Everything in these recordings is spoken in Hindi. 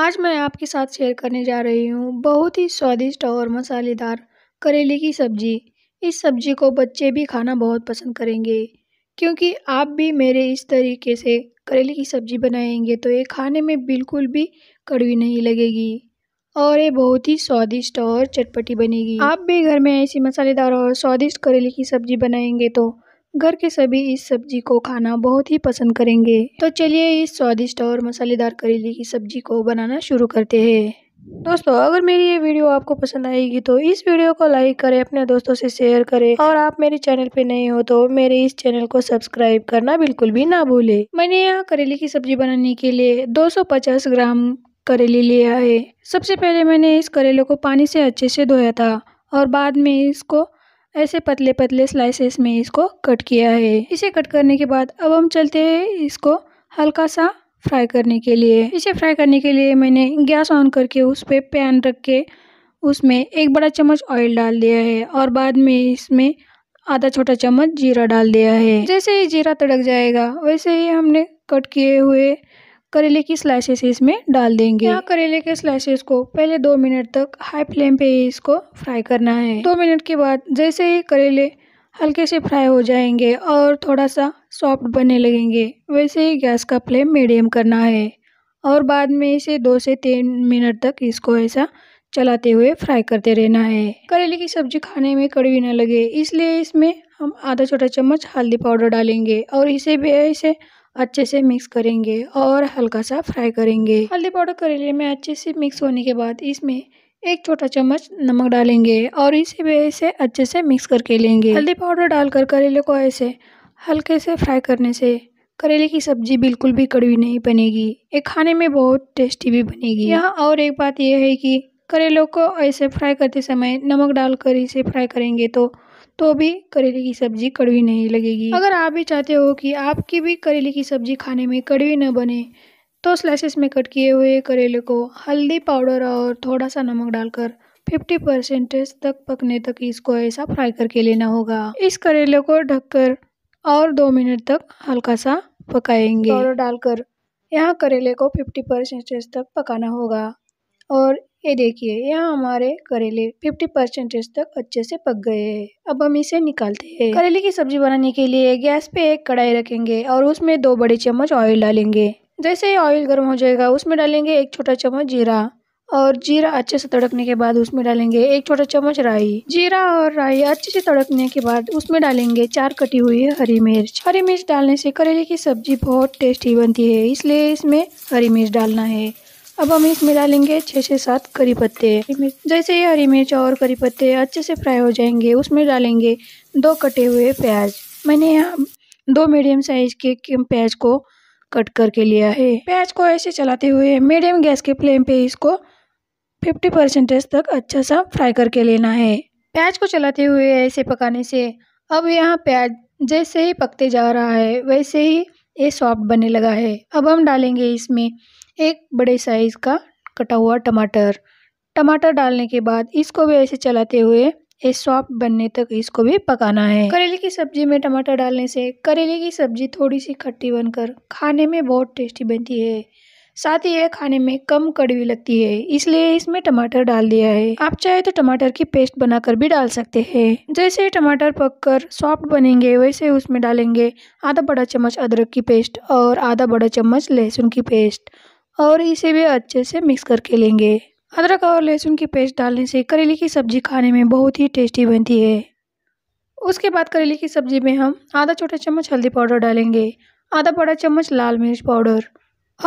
आज मैं आपके साथ शेयर करने जा रही हूँ बहुत ही स्वादिष्ट और मसालेदार करेले की सब्ज़ी इस सब्ज़ी को बच्चे भी खाना बहुत पसंद करेंगे क्योंकि आप भी मेरे इस तरीके से करेले की सब्ज़ी बनाएंगे तो ये खाने में बिल्कुल भी कड़वी नहीं लगेगी और ये बहुत ही स्वादिष्ट और चटपटी बनेगी आप भी घर में ऐसी मसालेदार और स्वादिष्ट करेले की सब्ज़ी बनाएंगे तो घर के सभी इस सब्जी को खाना बहुत ही पसंद करेंगे तो चलिए इस स्वादिष्ट और मसालेदार करेले की सब्जी को बनाना शुरू करते हैं दोस्तों अगर मेरी ये वीडियो आपको पसंद आएगी तो इस वीडियो को लाइक करें अपने दोस्तों से शेयर करें और आप मेरे चैनल पे नए हो तो मेरे इस चैनल को सब्सक्राइब करना बिल्कुल भी ना भूलें मैंने यहाँ करेले की सब्जी बनाने के लिए 250 ग्राम करेले लिया है सबसे पहले मैंने इस करेले को पानी से अच्छे से धोया था और बाद में इसको ऐसे पतले पतले स्लाइसेस में इसको कट किया है इसे कट करने के बाद अब हम चलते हैं इसको हल्का सा फ्राई करने के लिए इसे फ्राई करने के लिए मैंने गैस ऑन करके उस पर पैन रख के उसमें एक बड़ा चम्मच ऑयल डाल दिया है और बाद में इसमें आधा छोटा चम्मच जीरा डाल दिया है जैसे ही जीरा तड़क जाएगा वैसे ही हमने कट किए हुए करेले की स्लाइसेस इसमें डाल देंगे यहाँ करेले के स्लाइसेस को पहले दो मिनट तक हाई फ्लेम पे ही इसको फ्राई करना है दो मिनट के बाद जैसे ही करेले हल्के से फ्राई हो जाएंगे और थोड़ा सा सॉफ्ट बनने लगेंगे वैसे ही गैस का फ्लेम मीडियम करना है और बाद में इसे दो से तीन मिनट तक इसको ऐसा चलाते हुए फ्राई करते रहना है करेले की सब्जी खाने में कड़वी ना लगे इसलिए इसमें हम आधा छोटा चम्मच हल्दी पाउडर डालेंगे और इसे भी ऐसे अच्छे से मिक्स करेंगे और हल्का सा फ्राई करेंगे हल्दी पाउडर करेले में अच्छे से मिक्स होने के बाद इसमें एक छोटा चम्मच नमक डालेंगे और इसे भी इसे अच्छे से मिक्स करके लेंगे हल्दी पाउडर डालकर करेले को ऐसे हल्के से फ्राई करने से करेले की सब्जी बिल्कुल भी कड़वी नहीं बनेगी ये खाने में बहुत टेस्टी भी बनेगी यहाँ और एक बात यह है कि करेलों को ऐसे फ्राई करते समय नमक डालकर इसे फ्राई करेंगे तो तो भी करेले की सब्जी कड़वी नहीं लगेगी अगर आप भी चाहते हो कि आपकी भी करेले की सब्जी खाने में कड़वी न बने तो स्लाइसेस में कट किए हुए करेले को हल्दी पाउडर और थोड़ा सा नमक डालकर 50 परसेंटेज तक पकने तक इसको ऐसा फ्राई करके लेना होगा इस करेले को ढककर और दो मिनट तक हल्का सा पकाएंगे और डालकर यहाँ करेले को 50 परसेंटेज तक पकाना होगा और ये देखिए यहाँ हमारे करेले 50 परसेंटेज तक अच्छे से पक गए हैं अब हम इसे निकालते हैं करेले की सब्जी बनाने के लिए गैस पे एक कढ़ाई रखेंगे और उसमें दो बड़े चम्मच ऑयल डालेंगे जैसे ही ऑयल गर्म हो जाएगा उसमें डालेंगे एक छोटा चम्मच जीरा और जीरा अच्छे से तड़कने के बाद उसमें डालेंगे एक छोटा चम्मच राई जीरा और राई अच्छे से तड़कने के बाद उसमें डालेंगे चार कटी हुई हरी मिर्च हरी मिर्च डालने से करेले की सब्जी बहुत टेस्टी बनती है इसलिए इसमें हरी मिर्च डालना है अब हम इसमें डालेंगे छः से सात करी पत्ते जैसे ही हरी मिर्च और करी पत्ते अच्छे से फ्राई हो जाएंगे उसमें डालेंगे दो कटे हुए प्याज मैंने यहाँ दो मीडियम साइज के प्याज को कट करके लिया है प्याज को ऐसे चलाते हुए मीडियम गैस के फ्लेम पे इसको फिफ्टी परसेंटेज तक अच्छा सा फ्राई करके लेना है प्याज को चलाते हुए ऐसे पकाने से अब यहाँ प्याज जैसे ही पकते जा रहा है वैसे ही ये सॉफ्ट बनने लगा है अब हम डालेंगे इसमें एक बड़े साइज़ का कटा हुआ टमाटर टमाटर डालने के बाद इसको भी ऐसे चलाते हुए ये सॉफ्ट बनने तक इसको भी पकाना है करेले की सब्जी में टमाटर डालने से करेले की सब्जी थोड़ी सी खट्टी बनकर खाने में बहुत टेस्टी बनती है साथ ही यह खाने में कम कड़वी लगती है इसलिए इसमें टमाटर डाल दिया है आप चाहे तो टमाटर की पेस्ट बनाकर भी डाल सकते हैं जैसे टमाटर पककर सॉफ्ट बनेंगे वैसे उसमें डालेंगे आधा बड़ा चम्मच अदरक की पेस्ट और आधा बड़ा चम्मच लहसुन की पेस्ट और इसे भी अच्छे से मिक्स करके लेंगे अदरक और लहसुन की पेस्ट डालने से करेले की सब्ज़ी खाने में बहुत ही टेस्टी बनती है उसके बाद करेले की सब्ज़ी में हम आधा छोटा चम्मच हल्दी पाउडर डालेंगे आधा बड़ा चम्मच लाल मिर्च पाउडर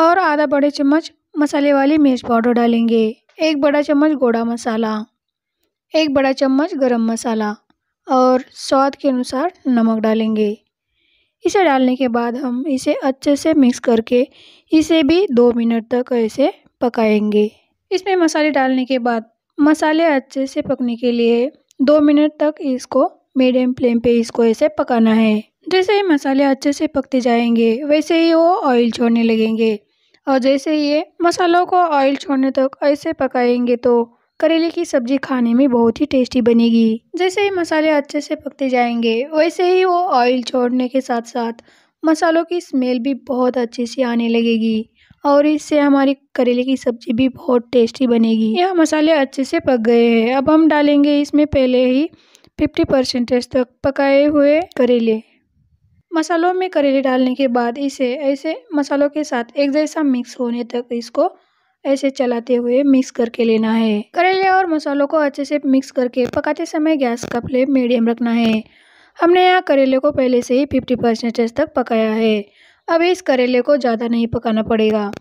और आधा बड़े चम्मच मसाले वाली मिर्च पाउडर डालेंगे एक बड़ा चम्मच गोड़ा मसाला एक बड़ा चम्मच गरम मसाला और स्वाद के अनुसार नमक डालेंगे इसे डालने के बाद हम इसे अच्छे से मिक्स करके इसे भी दो मिनट तक ऐसे पकाएंगे इसमें मसाले डालने के बाद मसाले अच्छे से पकने के लिए दो मिनट तक इसको मीडियम फ्लेम पे इसको ऐसे पकाना है जैसे ही मसाले अच्छे से पकते जाएंगे वैसे ही वो ऑयल छोड़ने लगेंगे और जैसे ये मसालों को ऑयल छोड़ने तक ऐसे पकाएंगे तो करेले की सब्जी खाने में बहुत ही टेस्टी बनेगी जैसे ही मसाले अच्छे से पकते जाएंगे वैसे ही वो ऑयल छोड़ने के साथ साथ मसालों की स्मेल भी बहुत अच्छे से आने लगेगी और इससे हमारी करेले की सब्जी भी बहुत टेस्टी बनेगी यह मसाले अच्छे से पक गए हैं अब हम डालेंगे इसमें पहले ही फिफ्टी परसेंटेज तक पकाए हुए करेले मसालों में करेले डालने के बाद इसे ऐसे मसालों के साथ एक जैसा मिक्स होने तक इसको ऐसे चलाते हुए मिक्स करके लेना है करेले और मसालों को अच्छे से मिक्स करके पकाते समय गैस का फ्लेम मीडियम रखना है हमने यहाँ करेले को पहले से ही फिफ्टी परसेंटेज तक पकाया है अब इस करेले को ज़्यादा नहीं पकाना पड़ेगा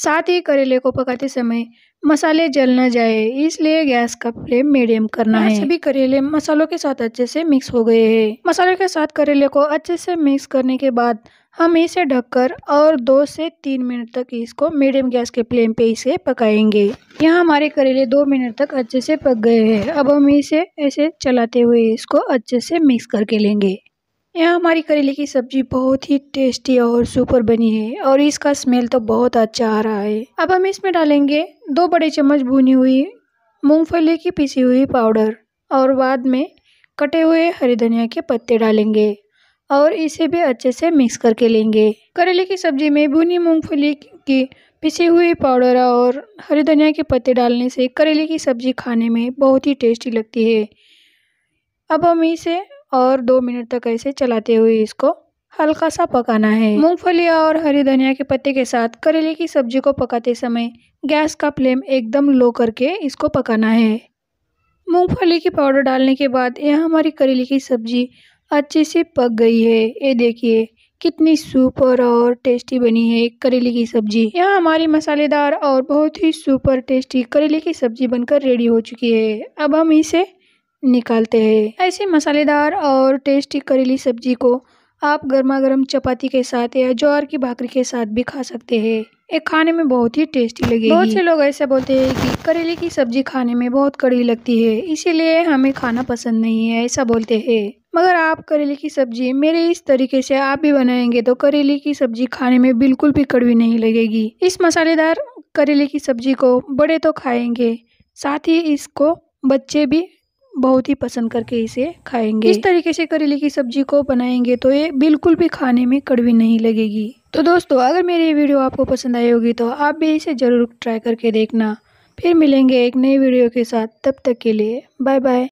साथ ही करेले को पकाते समय मसाले जल ना जाए इसलिए गैस का फ्लेम मीडियम करना है सभी करेले मसालों के साथ अच्छे से मिक्स हो गए हैं मसालों के साथ करेले को अच्छे से मिक्स करने के बाद हम इसे ढककर और दो से तीन मिनट तक इसको मीडियम गैस के फ्लेम पे इसे पकाएंगे यहाँ हमारे करेले दो मिनट तक अच्छे से पक गए हैं अब हम इसे ऐसे चलाते हुए इसको अच्छे से मिक्स करके लेंगे यहाँ हमारी करेले की सब्जी बहुत ही टेस्टी और सुपर बनी है और इसका स्मेल तो बहुत अच्छा आ रहा है अब हम इसमें डालेंगे दो बड़े चम्मच भुनी हुई मूंगफली की पिसी हुई पाउडर और बाद में कटे हुए हरी धनिया के पत्ते डालेंगे और इसे भी अच्छे से मिक्स करके लेंगे करेले की सब्जी में भुनी मूंगफली की पिसी हुई पाउडर और हरी धनिया के पत्ते डालने से करेले की सब्जी खाने में बहुत ही टेस्टी लगती है अब हम इसे और दो मिनट तक ऐसे चलाते हुए इसको हल्का सा पकाना है मूंगफली और हरी धनिया के पत्ते के साथ करेले की सब्जी को पकाते समय गैस का फ्लेम एकदम लो करके इसको पकाना है मूंगफली की पाउडर डालने के बाद यह हमारी करेले की सब्जी अच्छे से पक गई है ये देखिए कितनी सुपर और टेस्टी बनी है करेले की सब्जी यहाँ हमारी मसालेदार और बहुत ही सुपर टेस्टी करेले की सब्जी बनकर रेडी हो चुकी है अब हम इसे निकालते हैं ऐसे मसालेदार और टेस्टी करेली सब्जी को आप गर्मा गर्म चपाती के साथ या ज्वार की भाकरी के साथ भी खा सकते हैं ये खाने में बहुत ही टेस्टी लगेगी बहुत से लोग ऐसा बोलते हैं कि करेले की सब्जी खाने में बहुत कड़ी लगती है इसीलिए हमें खाना पसंद नहीं है ऐसा बोलते हैं मगर आप करेले की सब्ज़ी मेरे इस तरीके से आप भी बनाएंगे तो करेले की सब्ज़ी खाने में बिल्कुल भी कड़वी नहीं लगेगी इस मसालेदार करेले की सब्ज़ी को बड़े तो खाएंगे साथ ही इसको बच्चे भी बहुत ही पसंद करके इसे खाएंगे इस तरीके से करेले की सब्जी को बनाएंगे तो ये बिल्कुल भी खाने में कड़वी नहीं लगेगी तो दोस्तों अगर मेरी ये वीडियो आपको पसंद आई होगी तो आप भी इसे ज़रूर ट्राई करके देखना फिर मिलेंगे एक नई वीडियो के साथ तब तक के लिए बाय बाय